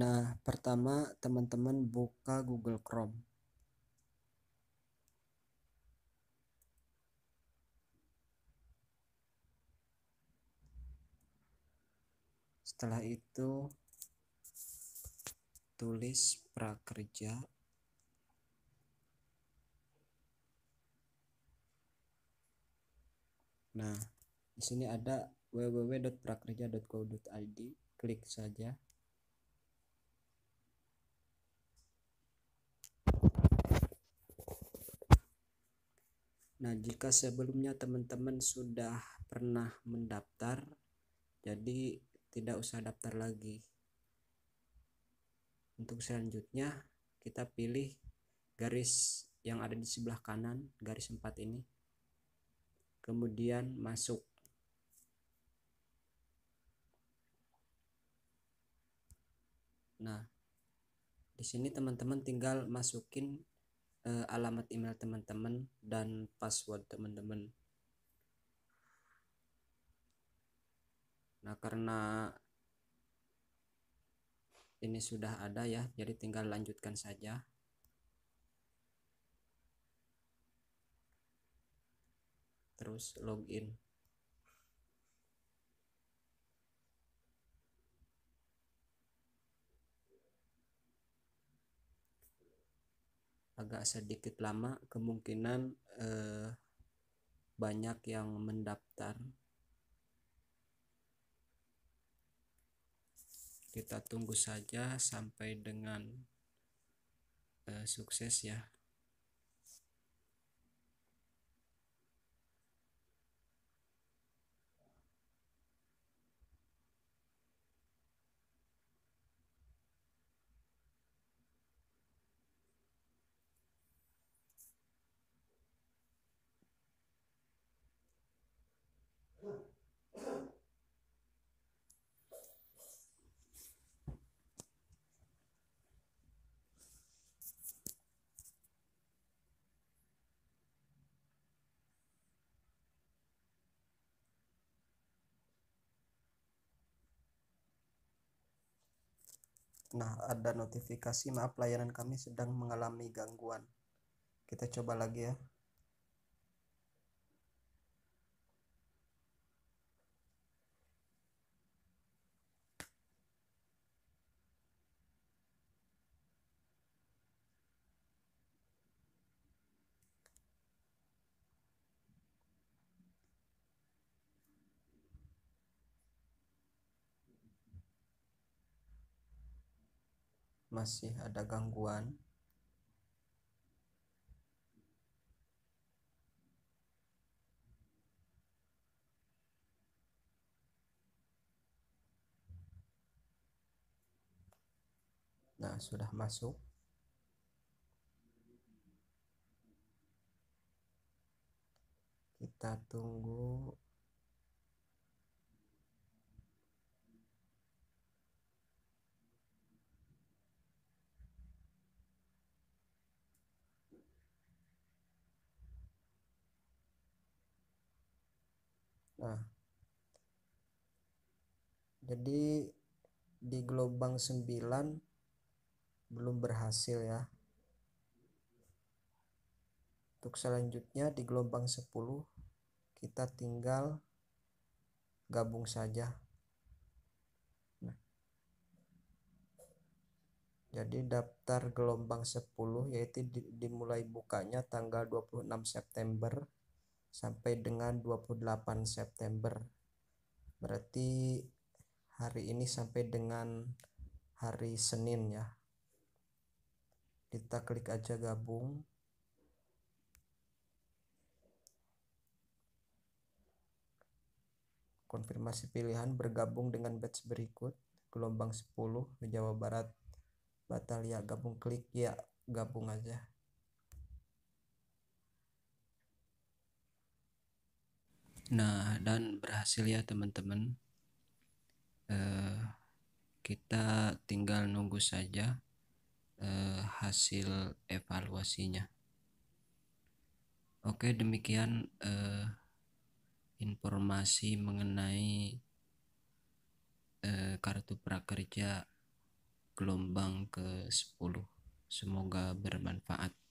Nah, pertama teman-teman buka Google Chrome. Setelah itu tulis prakerja Nah, di sini ada www.prakerja.go.id, klik saja. Nah, jika sebelumnya teman-teman sudah pernah mendaftar, jadi tidak usah daftar lagi. Untuk selanjutnya, kita pilih garis yang ada di sebelah kanan, garis 4 ini. Kemudian masuk. Nah, di sini teman-teman tinggal masukin uh, alamat email teman-teman dan password teman-teman. Nah, karena ini sudah ada ya, jadi tinggal lanjutkan saja. Terus login. agak sedikit lama kemungkinan eh, banyak yang mendaftar kita tunggu saja sampai dengan eh, sukses ya Nah, ada notifikasi maaf layanan kami sedang mengalami gangguan. Kita coba lagi ya. masih ada gangguan Nah, sudah masuk. Kita tunggu Nah, jadi di gelombang 9 belum berhasil ya. Untuk selanjutnya di gelombang 10 kita tinggal gabung saja. Nah, jadi daftar gelombang 10 yaitu dimulai bukanya tanggal 26 September sampai dengan 28 September. Berarti hari ini sampai dengan hari Senin ya. Kita klik aja gabung. Konfirmasi pilihan bergabung dengan batch berikut, gelombang 10 Jawa Barat. Batal ya gabung klik ya gabung aja. Nah, dan berhasil ya teman-teman. Eh, kita tinggal nunggu saja eh, hasil evaluasinya. Oke, demikian eh, informasi mengenai eh, kartu prakerja gelombang ke-10. Semoga bermanfaat.